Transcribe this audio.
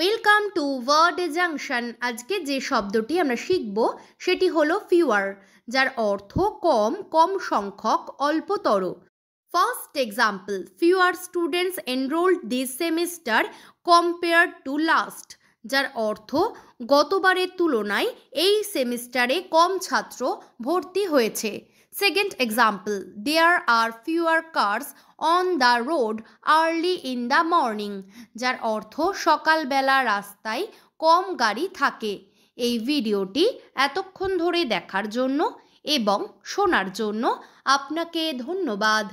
welcome to word junction আজকে যে শব্দটি আমরা শিখব সেটি হলো ফিওয়ার যার অর্থ কম কম সংখ্যক অল্পতর first example fewer students enrolled this semester compare to last যার অর্থ গতবারের তুলনায় এই সেমিস্টারে কম ছাত্র ভর্তি হয়েছে Second example, there are fewer cars on the road early in the morning যার অর্থ সকালবেলা রাস্তায় কম গাড়ি থাকে এই ভিডিওটি এতক্ষণ ধরে দেখার জন্য এবং শোনার জন্য আপনাকে ধন্যবাদ